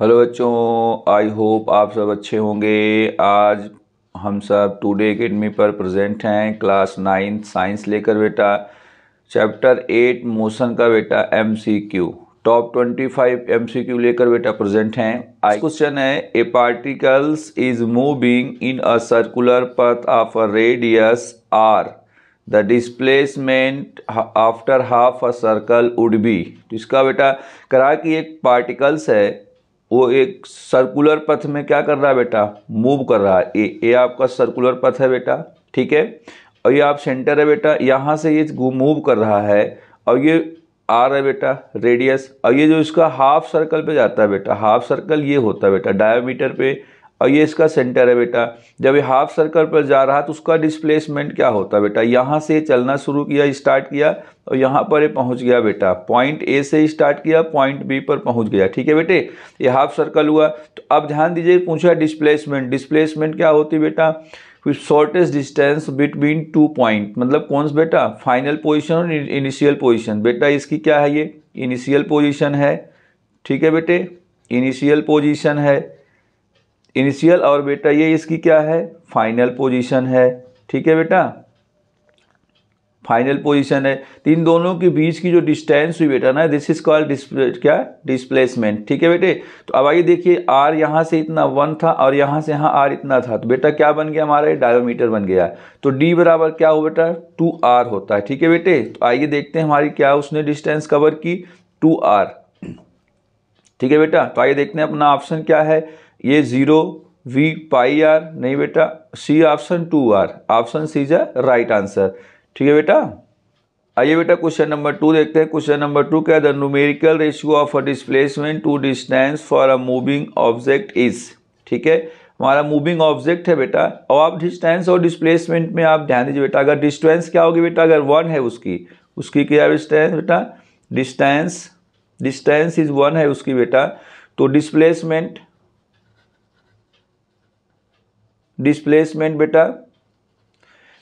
hello बच्चों I hope आप सब अच्छे होंगे आज हम सब टुडे अकेडमी पर प्रेजेंट हैं क्लास नाइन्थ साइंस लेकर बेटा चैप्टर एट मोशन का बेटा MCQ top twenty five M लेकर बेटा प्रेजेंट हैं आई क्वेश्चन है a particles is moving in a circular path of a radius R the displacement after half a circle would be तो इसका बेटा करा कि एक पार्टिकल्स है वो एक सर्कुलर पथ में क्या कर रहा है बेटा मूव कर रहा है ए ए आपका सर्कुलर पथ है बेटा ठीक है और ये आप सेंटर है बेटा यहाँ से ये मूव कर रहा है और ये आर है बेटा रेडियस और ये जो इसका हाफ सर्कल पे जाता है बेटा हाफ सर्कल ये होता है बेटा डायोमीटर पे और ये इसका सेंटर है बेटा जब ये हाफ सर्कल पर जा रहा तो उसका डिस्प्लेसमेंट क्या होता है बेटा यहाँ से चलना शुरू किया स्टार्ट किया और यहाँ पर ये पहुँच गया बेटा पॉइंट ए से स्टार्ट किया पॉइंट बी पर पहुँच गया ठीक है बेटे ये हाफ सर्कल हुआ तो अब ध्यान दीजिए पूछा डिस्प्लेसमेंट डिस्प्लेसमेंट क्या होती बेटा shortest distance between two point मतलब कौन सा बेटा फाइनल पोजिशन और इनिशियल पोजिशन बेटा इसकी क्या है ये इनिशियल पोजिशन है ठीक है बेटे इनिशियल पोजिशन है इनिशियल और बेटा ये इसकी क्या है फाइनल पोजीशन है ठीक है बेटा फाइनल पोजीशन है तो इन दोनों के बीच की जो डिस्टेंस हुई बेटा ना दिस इज कॉल्ड डिस्प्ले क्या डिस्प्लेसमेंट ठीक है बेटे तो अब आइए देखिए आर यहाँ से इतना वन था और यहाँ से यहाँ आर इतना था तो बेटा क्या बन गया हमारा डायोमीटर बन गया तो डी बराबर क्या हो बेटा टू आर होता है ठीक है बेटे तो आइए देखते हैं हमारी क्या उसने डिस्टेंस कवर की टू आर ठीक है बेटा तो आइए देखते हैं अपना ऑप्शन क्या है ये जीरो वी पाई आर नहीं बेटा C option two R option C is a right answer ठीक है बेटा आइए बेटा क्वेश्चन नंबर टू देखते हैं क्वेश्चन नंबर टू क्या the numerical ratio of a displacement to distance for a moving object is ठीक है हमारा मूविंग ऑब्जेक्ट है बेटा और आप डिस्टेंस और डिस्प्लेसमेंट में आप ध्यान दीजिए बेटा अगर डिस्टेंस क्या होगी बेटा अगर वन है उसकी उसकी क्या डिस्टेंस बेटा डिस्टेंस डिस्टेंस इज वन है उसकी बेटा तो डिस्प्लेसमेंट डिस्प्लेसमेंट बेटा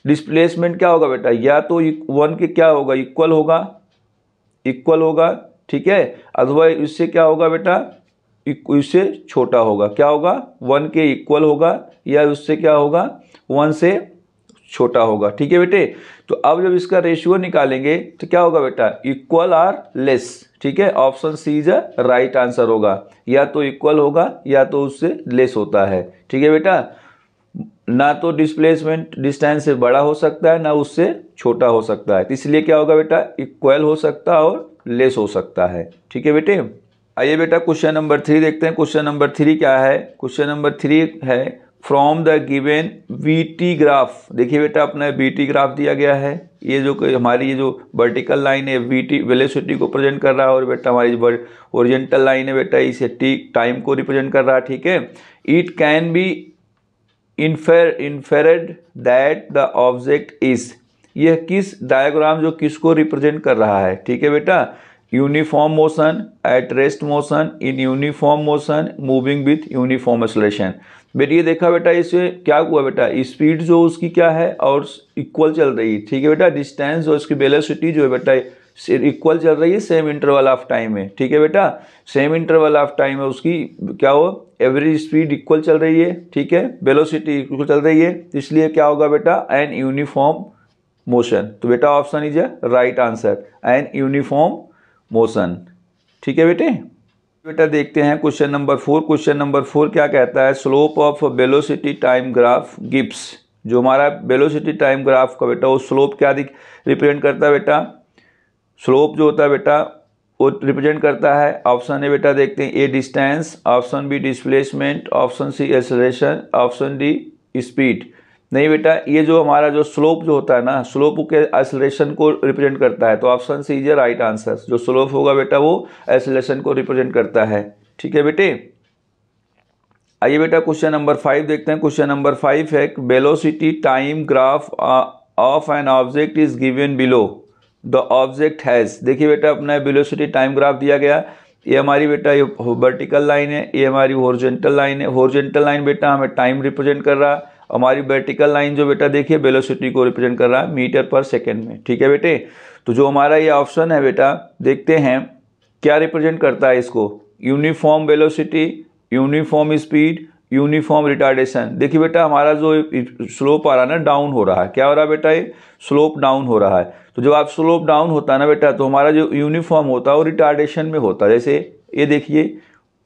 डिस्प्लेसमेंट क्या होगा बेटा या तो वन के क्या होगा इक्वल होगा इक्वल होगा ठीक है अथवा इससे क्या होगा बेटा इससे छोटा होगा क्या होगा वन के इक्वल होगा या उससे क्या होगा वन से छोटा होगा ठीक है बेटे तो अब जब इसका रेशियो निकालेंगे तो क्या होगा बेटा इक्वल आर लेस ठीक है option C is a right answer होगा या तो इक्वल होगा या तो उससे लेस होता है ठीक है बेटा ना तो डिस्प्लेसमेंट डिस्टेंस से बड़ा हो सकता है ना उससे छोटा हो सकता है तो इसलिए क्या होगा बेटा इक्वल हो सकता है और लेस हो सकता है ठीक है बेटे आइए बेटा क्वेश्चन नंबर थ्री देखते हैं क्वेश्चन नंबर थ्री क्या है क्वेश्चन नंबर थ्री है from the given V T graph देखिए बेटा अपना वी टी ग्राफ दिया गया है ये जो हमारी ये जो वर्टिकल लाइन है वी टी वेलोसिटी को प्रेजेंट कर रहा है और बेटा हमारी ओरिजेंटल लाइन है बेटा इसे टी टाइम को रिप्रेजेंट कर रहा है ठीक है it can be infer inferred that the object is यह किस डायग्राम जो किसको रिप्रेजेंट कर रहा है ठीक है बेटा uniform motion at rest motion in uniform motion moving with uniform acceleration बेटा ये देखा बेटा इसे क्या हुआ बेटा स्पीड जो उसकी क्या है और इक्वल चल रही है ठीक है बेटा डिस्टेंस और उसकी वेलोसिटी जो है बेटा इक्वल चल रही है सेम इंटरवल ऑफ टाइम है ठीक है बेटा सेम इंटरवल ऑफ टाइम है उसकी क्या हो एवरेज स्पीड इक्वल चल रही है ठीक है वेलोसिटी इक्वल चल रही है इसलिए क्या होगा बेटा एन यूनिफॉर्म मोशन तो बेटा option is a right answer an uniform motion ठीक है बेटे बेटा देखते हैं question number four question number four क्या कहता है slope of velocity time graph gives जो हमारा वेलोसिटी टाइम ग्राफ का बेटा वो स्लोप क्या रिप्रेजेंट करता है बेटा स्लोप जो होता है बेटा वो रिप्रेजेंट करता है ऑप्शन ए बेटा देखते हैं A distance option B displacement option C acceleration option D speed नहीं बेटा ये जो हमारा जो स्लोप जो होता है ना स्लोप के एसलेशन को रिप्रेजेंट करता है तो option C is right answer जो स्लोप होगा बेटा वो एसलेशन को रिप्रेजेंट करता है ठीक है बेटे आइए बेटा क्वेश्चन नंबर फाइव देखते हैं क्वेश्चन नंबर फाइव है velocity time graph of an object is given below the object has देखिए बेटा अपना वेलोसिटी टाइम ग्राफ दिया गया ये हमारी बेटा ये वर्टिकल लाइन है ये हमारी हॉर्जेंटल लाइन है हॉर्जेंटल लाइन बेटा हमें टाइम रिप्रेजेंट कर रहा है हमारी वर्टिकल लाइन जो बेटा देखिए वेलोसिटी को रिप्रेजेंट कर रहा है मीटर पर सेकेंड में ठीक है बेटे तो जो हमारा ये ऑप्शन है बेटा देखते हैं क्या रिप्रेजेंट करता है इसको uniform velocity uniform speed uniform retardation देखिए बेटा हमारा जो स्लोप आ रहा है ना डाउन हो रहा है क्या हो रहा है बेटा ये स्लोप डाउन हो रहा है तो जब आप स्लोप डाउन होता है ना बेटा तो हमारा जो यूनिफॉर्म होता है वो रिटार्डेशन में होता है जैसे ये देखिए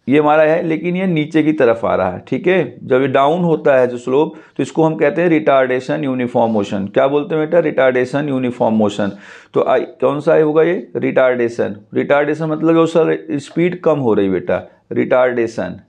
ये हमारा है लेकिन ये नीचे की तरफ आ रहा है ठीक है जब ये डाउन होता है जो स्लोप तो इसको हम कहते हैं रिटार्डेशन यूनिफॉर्म मोशन क्या बोलते हैं बेटा रिटार्डेशन यूनिफॉर्म मोशन तो आ, कौन सा होगा ये रिटार्डेशन रिटार्डेशन मतलब जो सर स्पीड कम हो रही बेटा रिटार्डेशन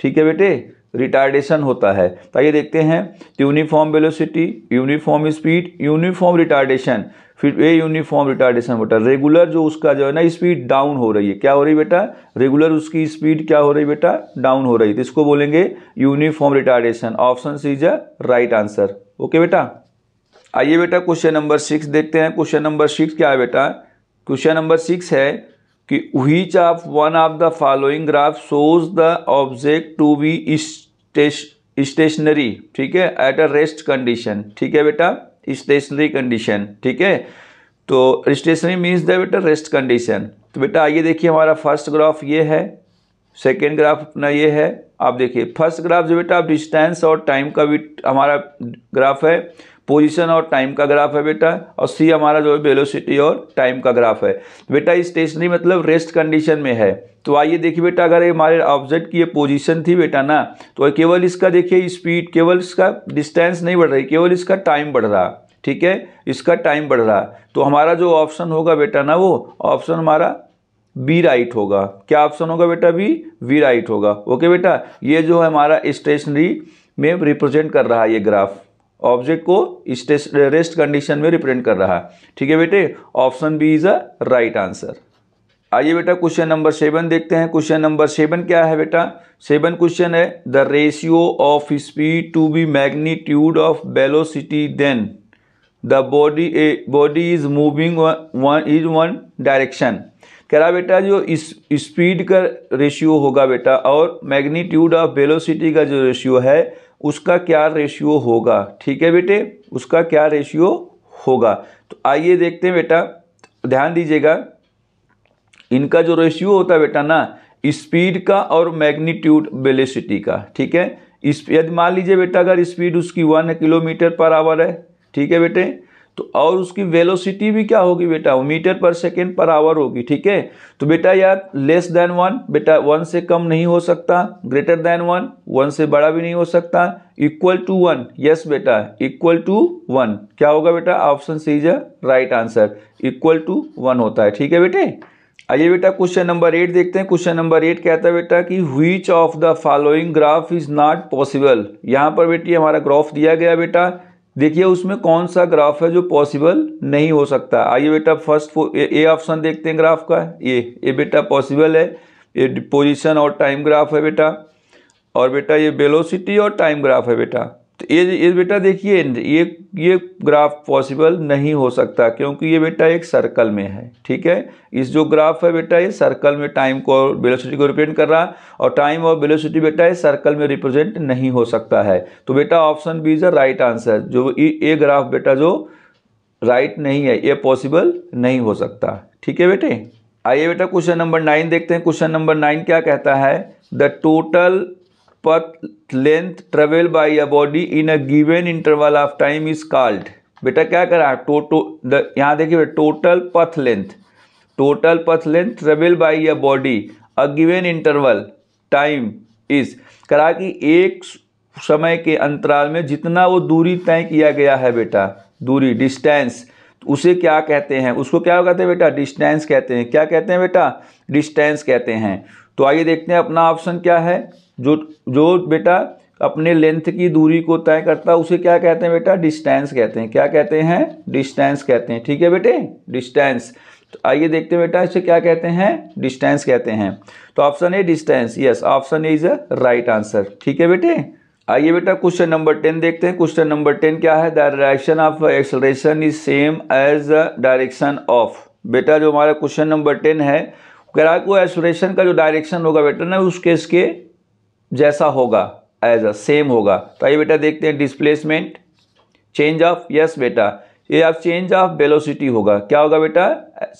ठीक है बेटे रिटार्डेशन होता है तो आइए देखते हैं uniform velocity uniform speed uniform retardation फिर ए यूनिफॉर्म रिटार्डेशन बेटा रेगुलर जो उसका जो है ना स्पीड डाउन हो रही है क्या हो रही बेटा रेगुलर उसकी स्पीड क्या हो रही बेटा डाउन हो रही है तो इसको बोलेंगे uniform retardation option C is a right answer okay बेटा आइए बेटा क्वेश्चन नंबर सिक्स देखते हैं क्वेश्चन नंबर सिक्स क्या है बेटा क्वेश्चन नंबर सिक्स है कि which of one of the following graph shows the object to be stationary ठीक है एट अ रेस्ट कंडीशन ठीक है बेटा स्टेशनरी कंडीशन ठीक है तो स्टेशनरी मीन्स द बेटा रेस्ट कंडीशन तो बेटा आइए देखिए हमारा फर्स्ट ग्राफ ये है सेकेंड ग्राफ अपना ये है आप देखिए फर्स्ट ग्राफ जो बेटा आप डिस्टेंस और टाइम का भी हमारा ग्राफ है पोजीशन और टाइम का ग्राफ है बेटा और सी हमारा जो है वेलोसिटी और टाइम का ग्राफ है बेटा स्टेशनरी मतलब रेस्ट कंडीशन में है तो आइए देखिए बेटा अगर ये हमारे ऑब्जेक्ट की ये पोजीशन थी बेटा ना तो केवल इसका देखिए स्पीड केवल इसका डिस्टेंस नहीं बढ़ रही केवल इसका टाइम बढ़ रहा ठीक है इसका टाइम बढ़ रहा तो हमारा जो ऑप्शन होगा बेटा ना वो ऑप्शन हमारा बी राइट होगा क्या ऑप्शन होगा बेटा बी वी राइट होगा ओके बेटा ये जो है हमारा स्टेशनरी में रिप्रेजेंट कर रहा है ये ग्राफ ऑब्जेक्ट को रेस्ट कंडीशन में रिप्रेजेंट कर रहा है ठीक है बेटे option B is a right answer आइए बेटा क्वेश्चन नंबर सेवन देखते हैं क्वेश्चन नंबर सेवन क्या है बेटा सेवन क्वेश्चन है the ratio of speed to be magnitude of velocity then the body a body is moving one is one direction कह रहा बेटा जो इस स्पीड का रेशियो होगा बेटा और मैग्नीट्यूड ऑफ वेलोसिटी का जो रेशियो है उसका क्या रेशियो होगा ठीक है बेटे उसका क्या रेशियो होगा तो आइए देखते हैं बेटा ध्यान दीजिएगा इनका जो रेशियो होता है बेटा ना स्पीड का और मैग्नीट्यूड बेलेसिटी का ठीक है यदि मान लीजिए बेटा अगर स्पीड उसकी वन किलोमीटर पर आवर है ठीक है बेटे तो और उसकी वेलोसिटी भी क्या होगी बेटा metre per second per hour होगी ठीक है तो बेटा यार लेस देन वन बेटा वन से कम नहीं हो सकता ग्रेटर देन वन वन से बड़ा भी नहीं हो सकता इक्वल टू वन यस बेटा इक्वल टू वन क्या होगा बेटा option C is a right answer equal to one होता है ठीक है बेटे आइए बेटा क्वेश्चन नंबर एट देखते हैं क्वेश्चन नंबर एट कहता है बेटा कि which of the following graph is not possible यहाँ पर बेटी हमारा ग्राफ दिया गया बेटा देखिए उसमें कौन सा ग्राफ है जो पॉसिबल नहीं हो सकता आइए बेटा फर्स्ट ए ऑप्शन देखते हैं ग्राफ का ये ये बेटा पॉसिबल है ये पोजिशन और टाइम ग्राफ है बेटा और बेटा ये वेलोसिटी और टाइम ग्राफ है बेटा तो ये ये बेटा देखिए ये ये ग्राफ पॉसिबल नहीं हो सकता क्योंकि ये बेटा एक सर्कल में है ठीक है इस जो ग्राफ है बेटा ये सर्कल में टाइम को वेलोसिटी को रिप्रेजेंट कर रहा और टाइम और वेलोसिटी बेटा ये सर्कल में रिप्रेजेंट नहीं हो सकता है तो बेटा option B is a right answer जो ये ग्राफ बेटा जो राइट नहीं है ये पॉसिबल नहीं हो सकता ठीक है बेटे आइए बेटा क्वेश्चन नंबर नाइन देखते हैं क्वेश्चन नंबर नाइन क्या कहता है the total path length travel by a body in a given interval of time is called बेटा क्या करा है टोटो द यहाँ देखिए total path length total path length travel by a body a given interval time is करा कि एक समय के अंतराल में जितना वो दूरी तय किया गया है बेटा दूरी डिस्टेंस उसे क्या कहते हैं उसको क्या कहते हैं बेटा डिस्टेंस कहते हैं क्या कहते हैं बेटा डिस्टेंस कहते हैं तो आइए देखते हैं अपना ऑप्शन क्या है जो जो बेटा अपने लेंथ की दूरी को तय करता है उसे क्या कहते हैं बेटा डिस्टेंस कहते हैं क्या कहते हैं डिस्टेंस कहते हैं ठीक है बेटे डिस्टेंस तो आइए देखते हैं बेटा इसे क्या कहते हैं डिस्टेंस कहते हैं तो option A distance yes option A is a right answer ठीक है बेटे आइए बेटा क्वेश्चन नंबर टेन देखते हैं क्वेश्चन नंबर टेन क्या है the direction of acceleration is same as direction of बेटा जो हमारा क्वेश्चन नंबर टेन है कह रहा है को एक्सलेशन का जो डायरेक्शन होगा बेटा ना उस केस के जैसा होगा एज अ सेम होगा तो आइए बेटा देखते हैं डिस्प्लेसमेंट चेंज ऑफ यस बेटा ये आप चेंज ऑफ वेलोसिटी होगा क्या होगा बेटा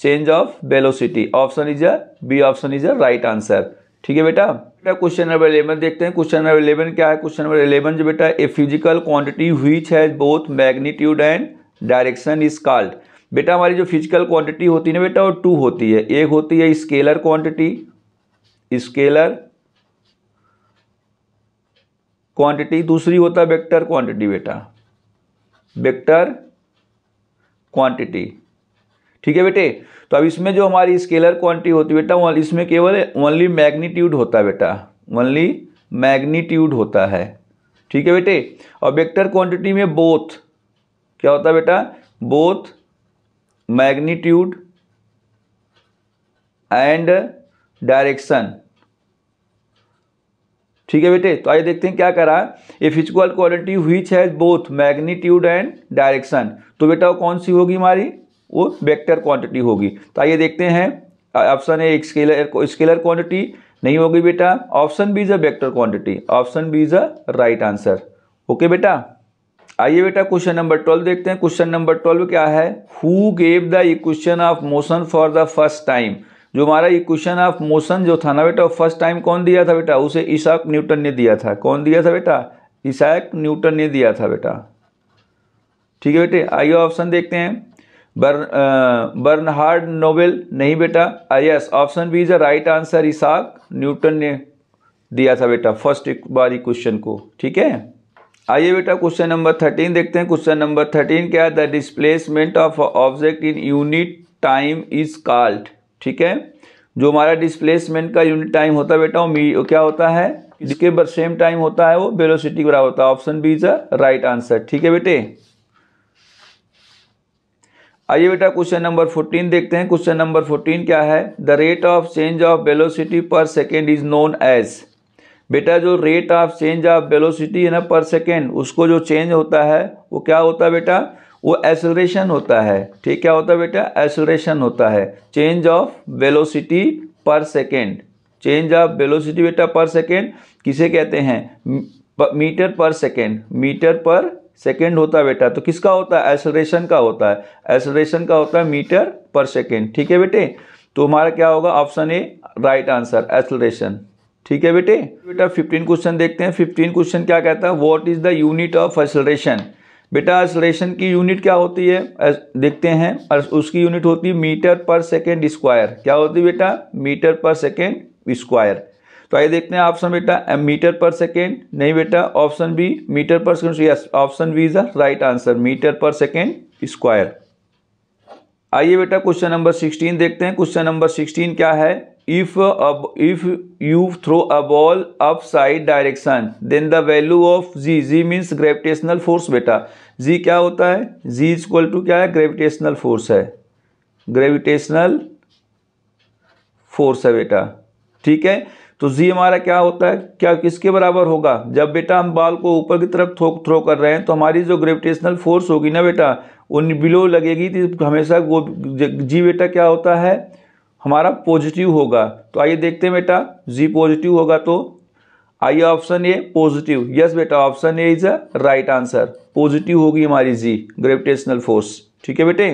change of velocity option is a B option is a right answer ठीक है बेटा बेटा क्वेश्चन नंबर इलेवन देखते हैं क्वेश्चन नंबर इलेवन क्या है क्वेश्चन नंबर इलेवन जो बेटा ए फिजिकल क्वांटिटी हुई है both magnitude and direction is called बेटा हमारी जो फिजिकल क्वांटिटी होती है ना बेटा वो टू होती है एक होती है स्केलर क्वांटिटी स्केलर क्वांटिटी दूसरी होता है वेक्टर क्वांटिटी बेटा वेक्टर क्वांटिटी ठीक है बेटे तो अब इसमें जो हमारी स्केलर क्वांटिटी होती है बेटा इसमें केवल ओनली मैग्नीट्यूड होता है बेटा ओनली मैग्नीट्यूड होता है ठीक है बेटे और वेक्टर क्वांटिटी में बोथ क्या होता है बेटा बोथ मैग्नीट्यूड एंड डायरेक्शन ठीक है बेटे तो आइए देखते हैं क्या करा ए फिजिकल क्वालिटी हुई है बोथ मैग्नीट्यूड एंड डायरेक्शन तो बेटा वो कौन सी होगी हमारी वो वेक्टर क्वांटिटी होगी तो आइए देखते हैं option A scalar scalar quantity नहीं होगी बेटा option B is a vector quantity option B is a right answer okay बेटा आइए बेटा क्वेश्चन नंबर ट्वेल्व देखते हैं क्वेश्चन नंबर ट्वेल्व क्या है who gave the equation of motion for the first time जो हमारा ये क्वेश्चन ऑफ मोशन जो था ना बेटा फर्स्ट टाइम कौन दिया था बेटा उसे ईसाक न्यूटन ने दिया था कौन दिया था बेटा ईसाक न्यूटन ने दिया था बेटा ठीक है बेटे आइए ऑप्शन देखते हैं बर्न बर्नहार्ड नोबेल नहीं बेटा yes option B is a right answer Isaac Newton ने दिया था बेटा फर्स्ट एक बार क्वेश्चन को ठीक है आइए बेटा क्वेश्चन नंबर थर्टीन देखते हैं क्वेश्चन नंबर थर्टीन क्या है the displacement of object in unit time is called ठीक है जो हमारा डिस्प्लेसमेंट का यूनिट टाइम होता है बेटा वो क्या होता है इसके बर सेम टाइम होता है वो वेलोसिटी बराबर होता है option B is a right answer ठीक है बेटे आइए बेटा क्वेश्चन नंबर फोर्टीन देखते हैं क्वेश्चन नंबर फोर्टीन क्या है the rate of change of velocity per second is known as बेटा जो rate of change of velocity है ना पर सेकेंड उसको जो चेंज होता है वो क्या होता है बेटा वो एसोरेशन होता है ठीक क्या होता है बेटा एसोरेशन होता है change of velocity per second change of velocity बेटा पर सेकेंड किसे कहते हैं metre per second metre per second होता है बेटा तो किसका होता है एसोरेशन का होता है एसोरेशन का होता है मीटर पर सेकेंड ठीक है बेटे तो हमारा क्या होगा option A right answer acceleration ठीक है बेटे बेटा फिफ्टीन क्वेश्चन देखते हैं फिफ्टीन क्वेश्चन क्या कहता है what is the unit of acceleration बेटा एक्सलेशन की यूनिट क्या होती है देखते हैं और उसकी यूनिट होती है मीटर पर सेकेंड स्क्वायर क्या होती है बेटा मीटर पर सेकेंड स्क्वायर तो आइए देखते हैं ऑप्शन बेटा मीटर पर सेकेंड नहीं बेटा option B metre per second yes option B is a right answer metre per second square आइए बेटा क्वेश्चन नंबर सिक्सटीन देखते हैं क्वेश्चन नंबर सिक्सटीन क्या है if a, if you throw a ball upside direction then the value of g g means gravitational force बेटा g क्या होता है g इक्वल टू क्या है ग्रेविटेशनल फोर्स है ग्रेविटेशनल फोर्स है बेटा ठीक है तो जी हमारा क्या होता है क्या किसके बराबर होगा जब बेटा हम बाल को ऊपर की तरफ थ्रो थ्रो कर रहे हैं तो हमारी जो ग्रेविटेशनल फोर्स होगी ना बेटा वो बिलो लगेगी तो हमेशा वो जी बेटा क्या होता है हमारा पॉजिटिव होगा तो आइए देखते हैं बेटा जी पॉजिटिव होगा तो आइए ऑप्शन ए पॉजिटिव यस बेटा option A is a right answer positive होगी हमारी जी ग्रेविटेशनल फोर्स ठीक है बेटे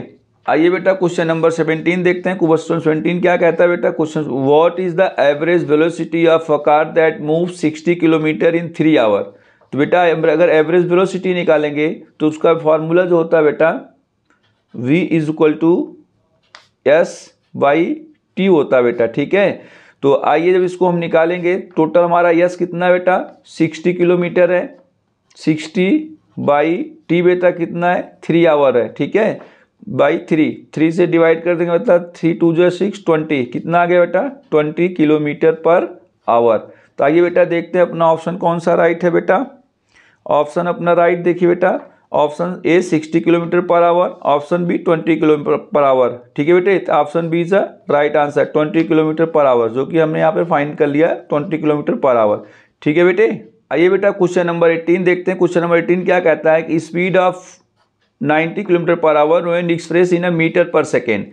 आइए बेटा क्वेश्चन नंबर सेवेंटीन देखते हैं क्वेश्चन सेवेंटीन क्या कहता है बेटा question what is the average velocity of a car that move sixty kilometre in three hour तो बेटा अगर एवरेज वेलोसिटी निकालेंगे तो उसका फॉर्मूला जो होता है बेटा V is equal to S by T होता है बेटा ठीक है तो आइए जब इसको हम निकालेंगे टोटल हमारा यस कितना बेटा सिक्सटी किलोमीटर है सिक्सटी बाई टी बेटा कितना है थ्री आवर है ठीक है बाई थ्री थ्री से डिवाइड कर देंगे मतलब थ्री टू जो सिक्स ट्वेंटी कितना आ गया बेटा ट्वेंटी किलोमीटर पर आवर तो आइए बेटा देखते हैं अपना ऑप्शन कौन सा राइट है बेटा ऑप्शन अपना राइट देखिए बेटा option A 60 kilometre per hour option B 20 kilometre per hour ठीक है बेटे तो option B is a right answer 20 kilometre per hour जो कि हमने यहाँ पे फाइंड कर लिया 20 किलोमीटर पर आवर ठीक है बेटे आइए बेटा क्वेश्चन नंबर 18 देखते हैं क्वेश्चन नंबर 18 क्या कहता है कि speed of 90 kilometre per hour when express in a metre per second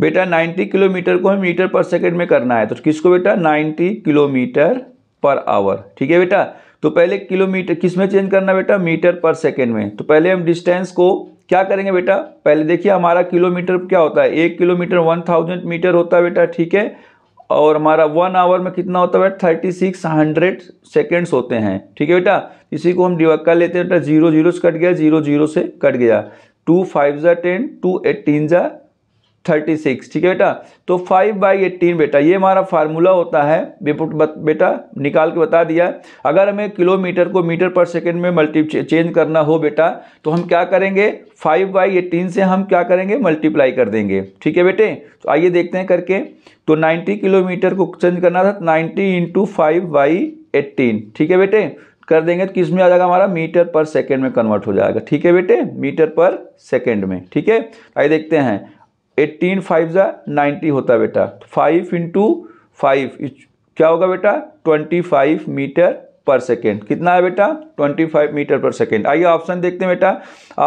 बेटा नाइन्टी किलोमीटर को हमें मीटर पर सेकेंड में करना है तो किसको बेटा नाइन्टी किलोमीटर पर आवर ठीक है बेटा तो पहले किलोमीटर किस में चेंज करना बेटा मीटर पर सेकेंड में तो पहले हम डिस्टेंस को क्या करेंगे बेटा पहले देखिए हमारा किलोमीटर क्या होता है एक किलोमीटर वन थाउजेंड मीटर होता है बेटा ठीक है और हमारा वन आवर में कितना होता है बेटा थर्टी सिक्स हंड्रेड सेकेंड्स होते हैं ठीक है बेटा इसी को हम डिवाइड कर लेते हैं बेटा जीरो जीरो से कट गया जीरो जीरो से कट गया टू फाइव ज़ा टेन टू एटीन ज़ा थर्टी सिक्स ठीक है बेटा तो फाइव बाई एट्टीन बेटा ये हमारा फार्मूला होता है बेटा निकाल के बता दिया अगर हमें किलोमीटर को मीटर पर सेकेंड में मल्टी चेंज करना हो बेटा तो हम क्या करेंगे फाइव बाई एटीन से हम क्या करेंगे मल्टीप्लाई कर देंगे ठीक है बेटे तो आइए देखते हैं करके तो नाइन्टी किलोमीटर को चेंज करना था ninety into five by eighteen ठीक है बेटे कर देंगे तो किस में आ जाएगा हमारा मीटर पर सेकेंड में कन्वर्ट हो जाएगा ठीक है बेटे मीटर पर सेकेंड में ठीक है आइए देखते हैं एट्टीन फाइव ज़ा नाइन्टी होता है बेटा फाइव इंटू फाइव क्या होगा बेटा twenty five metre per second कितना है बेटा 25 मीटर पर सेकेंड आइए ऑप्शन देखते हैं बेटा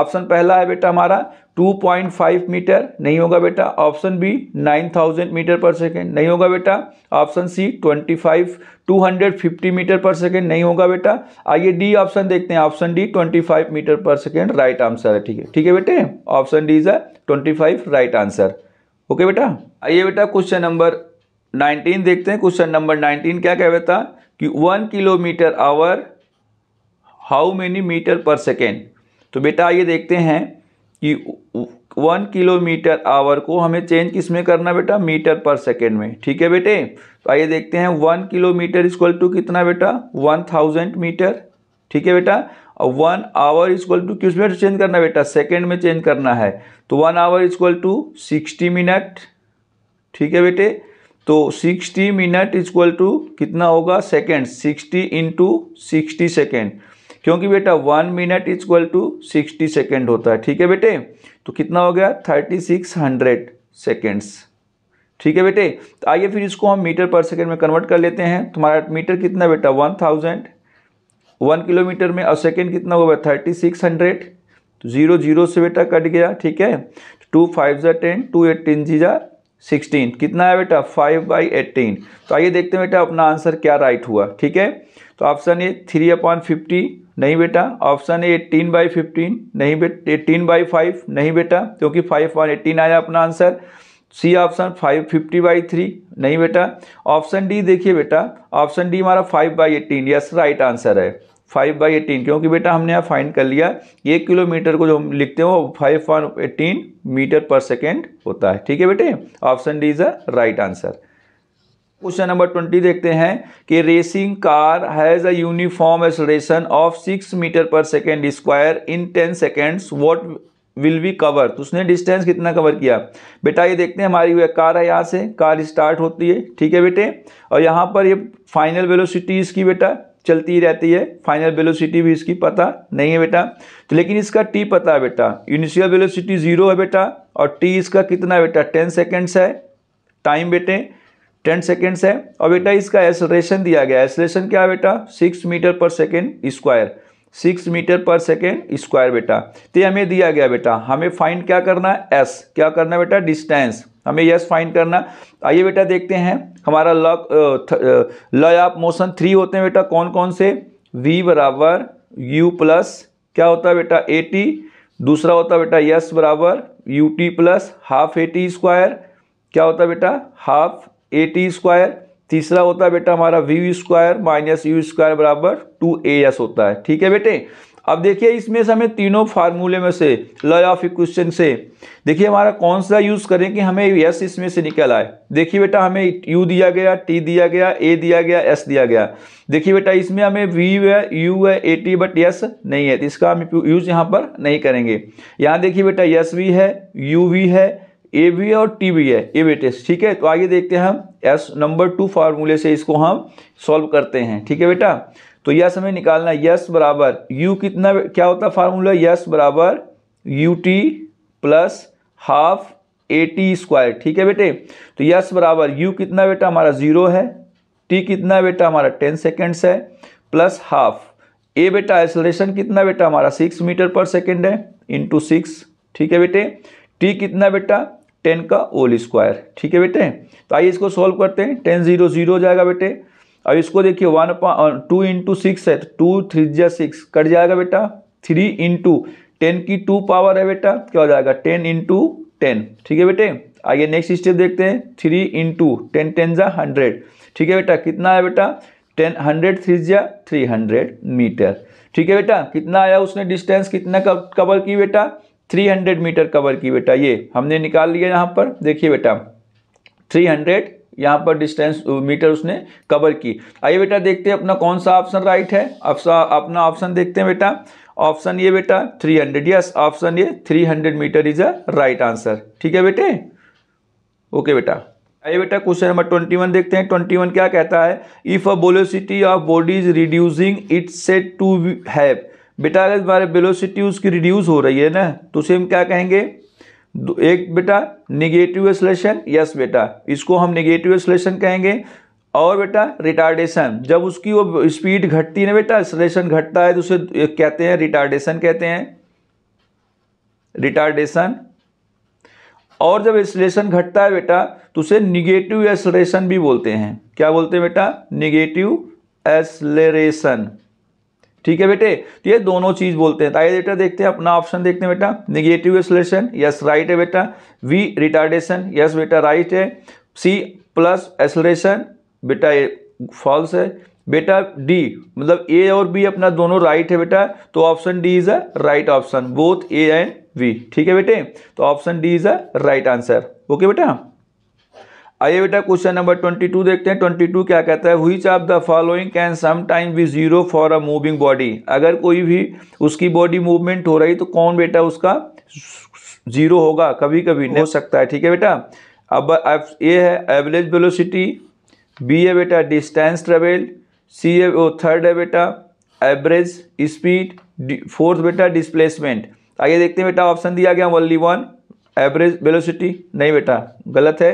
ऑप्शन पहला है बेटा हमारा 2.5 मीटर नहीं होगा बेटा option B 9000 metre per second नहीं होगा बेटा option C 25 250 metre per second नहीं होगा बेटा आइए डी ऑप्शन देखते हैं option D 25 metre per second right answer है ठीक है ठीक है बेटे option D is a five right answer okay बेटा आइए बेटा क्वेश्चन नंबर 19 देखते हैं क्वेश्चन नंबर 19 क्या कह बेटा one kilometre hour how many metre per second तो बेटा आइए देखते हैं कि वन किलोमीटर आवर को हमें चेंज किस में करना बेटा मीटर पर सेकेंड में ठीक है बेटे तो आइए देखते हैं वन किलोमीटर इक्वल टू कितना बेटा वन थाउजेंड मीटर ठीक है बेटा और वन आवर इक्वल टू किस में चेंज करना बेटा सेकेंड में चेंज करना है तो one hour equal to sixty minute ठीक है बेटे तो 60 मिनट इजक्वल टू कितना होगा सेकेंड 60 इंटू सिक्सटी सेकेंड क्योंकि बेटा one minute equal to sixty second होता है ठीक है बेटे तो कितना हो गया थर्टी सिक्स हंड्रेड सेकेंड्स ठीक है बेटे तो आइए फिर इसको हम मीटर पर सेकेंड में कन्वर्ट कर लेते हैं तुम्हारा मीटर कितना बेटा वन थाउजेंड वन किलोमीटर में और सेकेंड कितना होगा थर्टी सिक्स हंड्रेड तो जीरो जीरो से बेटा कट गया ठीक है टू फाइव जै टेन टू एट टेन जी जा सिक्सटीन कितना है बेटा फाइव बाई एटीन तो आइए देखते हैं बेटा अपना आंसर क्या राइट हुआ ठीक है तो option A three upon fifty नहीं बेटा option A eighteen by fifteen नहीं बेटा एटीन बाई फाइव नहीं बेटा क्योंकि फाइव अपॉन एटीन आया अपना answer C option five fifty by three नहीं बेटा ऑप्शन डी देखिए बेटा ऑप्शन डी हमारा five by eighteen yes right answer है फाइव बाई एटीन क्योंकि बेटा हमने यहाँ फाइंड कर लिया एक किलोमीटर को जो हम लिखते हैं वो five one eighteen metre per second होता है ठीक है बेटे option D is a right answer question number twenty देखते हैं कि racing car has a uniform acceleration of six metre per second square in ten seconds what will be cover तो उसने डिस्टेंस कितना कवर किया बेटा ये देखते हैं हमारी कार है यहाँ से कार स्टार्ट होती है ठीक है बेटे और यहाँ पर ये फाइनल वेलोसिटी इसकी बेटा चलती रहती है फाइनल वेलोसिटी भी इसकी पता नहीं है बेटा तो लेकिन इसका टी पता है बेटा इनिशियल वेलोसिटी जीरो है बेटा और टी इसका कितना बेटा टेन सेकेंड्स है टाइम बेटे टेन सेकेंड्स है और बेटा इसका एसलेशन दिया गया एसलेशन क्या है बेटा six metre per second square six metre per second square बेटा तो हमें दिया गया बेटा हमें फाइंड क्या करना है एस क्या करना है बेटा डिस्टेंस हमें यस फाइन करना आइए बेटा देखते हैं हमारा लॉक लय ऑफ मोशन थ्री होते हैं बेटा कौन कौन से वी बराबर यू प्लस क्या होता है बेटा ए टी दूसरा होता है बेटा यस बराबर U T plus half A T square क्या होता है बेटा हाफ ए टी स्क्वायर तीसरा होता है बेटा हमारा V square minus U square बराबर टू ए एस होता है ठीक है बेटे अब देखिए इसमें से हमें तीनों फार्मूले में से लॉ ऑफ इक्वेशन से देखिए हमारा कौन सा यूज़ करें कि हमें यस इसमें से निकल आए देखिए बेटा हमें यू दिया गया टी दिया गया ए दिया गया एस दिया गया देखिए बेटा इसमें हमें वी है यू है ए टी बट यस नहीं है तो इसका हम यूज़ यहाँ पर नहीं करेंगे यहाँ देखिए बेटा यस वी है यू वी है ए वी है और टी वी है ए बेटे ठीक है तो आगे देखते हैं हम एस नंबर टू फार्मूले से इसको हम सॉल्व करते हैं ठीक है बेटा तो यस हमें निकालना यस बराबर यू कितना क्या होता है फार्मूला यस बराबर U T plus half A T square ठीक है बेटे तो यस बराबर यू कितना बेटा हमारा जीरो है टी कितना बेटा हमारा टेन सेकेंड्स है प्लस हाफ ए बेटा एसलेशन कितना बेटा हमारा सिक्स मीटर पर सेकेंड है इंटू सिक्स ठीक है बेटे टी कितना बेटा टेन का ओल स्क्वायर ठीक है बेटे तो आइए इसको सॉल्व करते हैं टेन जीरो जीरो जाएगा बेटे अब इसको देखिए वन टू इंटू सिक्स है तो टू थ्री जै सिक्स कट जाएगा बेटा थ्री इंटू टेन की टू पावर है बेटा तो क्या हो जाएगा टेन इंटू टेन ठीक है बेटे आगे नेक्स्ट स्टेप देखते हैं थ्री इंटू टेन टेन जा हंड्रेड ठीक है बेटा कितना है बेटा टेन हंड्रेड थ्री जा थ्री हंड्रेड मीटर ठीक है बेटा कितना आया उसने डिस्टेंस कितना कवर की बेटा थ्री हंड्रेड मीटर कवर की बेटा ये हमने निकाल लिया यहाँ पर देखिए बेटा थ्री हंड्रेड यहाँ पर डिस्टेंस मीटर uh, उसने कवर की आइए बेटा देखते हैं अपना कौन सा ऑप्शन राइट है अपना ऑप्शन देखते हैं बेटा ऑप्शन ये बेटा 300 हंड्रेड यस ऑप्शन ये 300 metre is a right answer ठीक है बेटे ओके बेटा आइए बेटा क्वेश्चन नंबर ट्वेंटी वन देखते हैं ट्वेंटी वन क्या कहता है if a velocity of body is reducing it set to have बेटा अगर हमारे उसकी रिड्यूस हो रही है ना तो उसे हम क्या कहेंगे एक बेटा निगेटिव एसलेशन यस बेटा इसको हम निगेटिव एसलेशन कहेंगे और बेटा रिटार्डेशन जब उसकी वो स्पीड घटती है ना बेटा एसलेशन घटता है तो उसे कहते हैं रिटार्डेशन कहते हैं रिटार्डेशन और जब एसलेशन घटता है बेटा तो उसे निगेटिव एसलेशन भी बोलते हैं क्या बोलते हैं बेटा निगेटिव एसलेशन ठीक है बेटे तो ये दोनों चीज बोलते हैं तो आइए बेटा देखते हैं अपना ऑप्शन देखते हैं बेटा निगेटिव एसोलेशन यस राइट है बेटा वी रिटार्डेशन यस बेटा राइट है सी प्लस एसोलेशन बेटा ये फॉल्स है बेटा डी मतलब ए और बी अपना दोनों राइट है बेटा तो option D is a right option both A and V ठीक है बेटे तो option D is a right answer okay बेटा आइए बेटा क्वेश्चन नंबर ट्वेंटी टू देखते हैं ट्वेंटी टू क्या कहता है which of the following can some time be zero for a moving body अगर कोई भी उसकी बॉडी मूवमेंट हो रही तो कौन बेटा उसका जीरो होगा कभी कभी हो सकता है ठीक है बेटा अब ए है एवरेज वेलोसिटी बी है बेटा डिस्टेंस ट्रेवल सी है वो थर्ड है बेटा एवरेज स्पीड फोर्थ बेटा डिस्प्लेसमेंट आइए देखते हैं बेटा ऑप्शन दिया गया वनली वन एवरेज वेलोसिटी नहीं बेटा गलत है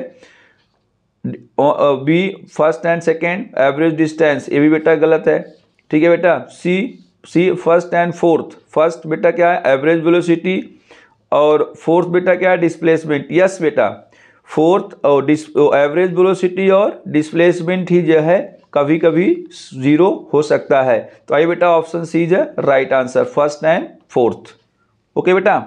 B first and second average distance ये भी बेटा गलत है ठीक है बेटा C C first and fourth first बेटा क्या है एवरेज वेलोसिटी और फोर्थ बेटा क्या है डिस्प्लेसमेंट यस बेटा फोर्थ और डिस एवरेज वेलोसिटी और डिस्प्लेसमेंट ही जो है कभी कभी जीरो हो सकता है तो आइए बेटा option C is right answer first and fourth okay बेटा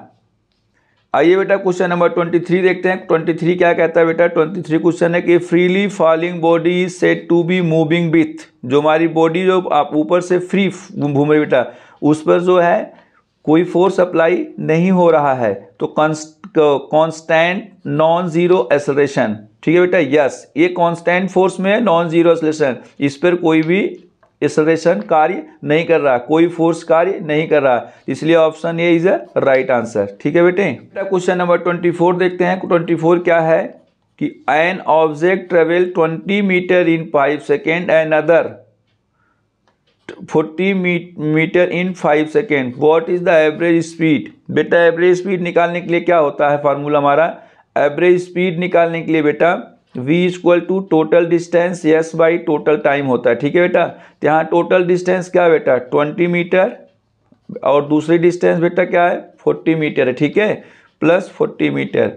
आइए बेटा क्वेश्चन नंबर ट्वेंटी थ्री देखते हैं ट्वेंटी थ्री क्या कहता है बेटा ट्वेंटी थ्री क्वेश्चन है कि freely falling body is set to be moving with जो हमारी बॉडी जो आप ऊपर से फ्री घूम रही बेटा उस पर जो है कोई फोर्स अप्लाई नहीं हो रहा है तो कॉन्स्टेंट नॉन जीरो एसलेशन ठीक है बेटा यस ये कॉन्स्टेंट फोर्स में है नॉन जीरो एसलेशन इस पर कोई भी एक्सलेशन कार्य नहीं कर रहा कोई फोर्स कार्य नहीं कर रहा इसलिए option A is a right answer ठीक है बेटे क्वेश्चन नंबर ट्वेंटी फोर देखते हैं ट्वेंटी फोर क्या है कि an object travel twenty metre in five second another forty metre in five second what is the average speed बेटा average speed निकालने के लिए क्या होता है फार्मूला हमारा एवरेज स्पीड निकालने के लिए बेटा v equal to total distance S by total time होता है ठीक है बेटा तो यहाँ टोटल डिस्टेंस क्या है बेटा ट्वेंटी मीटर और दूसरी डिस्टेंस बेटा क्या है फोर्टी मीटर है ठीक है plus forty metre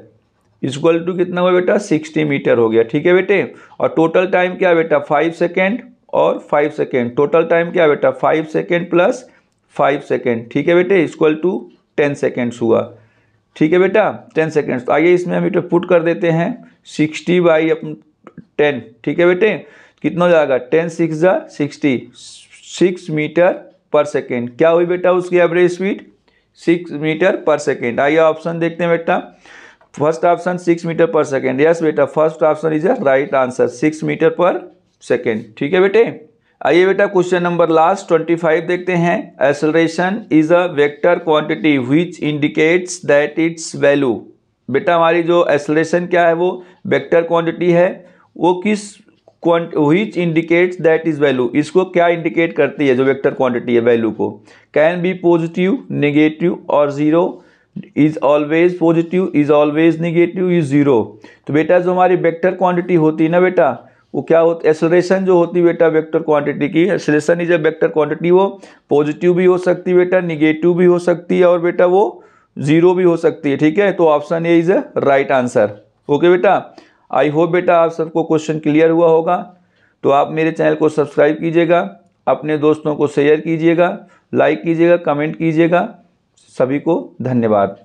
equal to कितना हुआ बेटा सिक्सटी मीटर हो गया ठीक है बेटे और टोटल टाइम क्या बेटा फाइव सेकेंड और फाइव सेकेंड टोटल टाइम क्या बेटा five second plus five second ठीक है बेटे इक्वल टू टेन सेकेंड्स हुआ ठीक है बेटा टेन सेकेंड्स तो आइए इसमें हम इसे पुट कर देते हैं सिक्सटी बाई अपन टेन ठीक है बेटे कितना हो जाएगा टेन सिक्स जा sixty six metre per second क्या हुई बेटा उसकी average speed six metre per second आइए ऑप्शन देखते हैं बेटा first option six metre per second yes बेटा first option is a right answer six metre per second ठीक है बेटे आइए बेटा question number last twenty five देखते हैं acceleration is a vector quantity which indicates that its value बेटा हमारी जो एसलरेशन क्या है वो वेक्टर क्वांटिटी है वो किस which indicates that is value इसको क्या इंडिकेट करती है जो वेक्टर क्वांटिटी है वैल्यू को कैन बी पॉजिटिव नेगेटिव और zero is always positive is always negative is zero तो बेटा जो हमारी वेक्टर क्वांटिटी होती है ना बेटा वो क्या होता एसोरेशन जो होती बेटा वेक्टर क्वांटिटी की acceleration is a vector quantity वो पॉजिटिव भी हो सकती है बेटा निगेटिव भी हो सकती है और बेटा वो जीरो भी हो सकती है ठीक है तो option A is a right answer okay बेटा आई होप बेटा आप सबको क्वेश्चन क्लियर हुआ होगा तो आप मेरे चैनल को सब्सक्राइब कीजिएगा अपने दोस्तों को शेयर कीजिएगा लाइक कीजिएगा कमेंट कीजिएगा सभी को धन्यवाद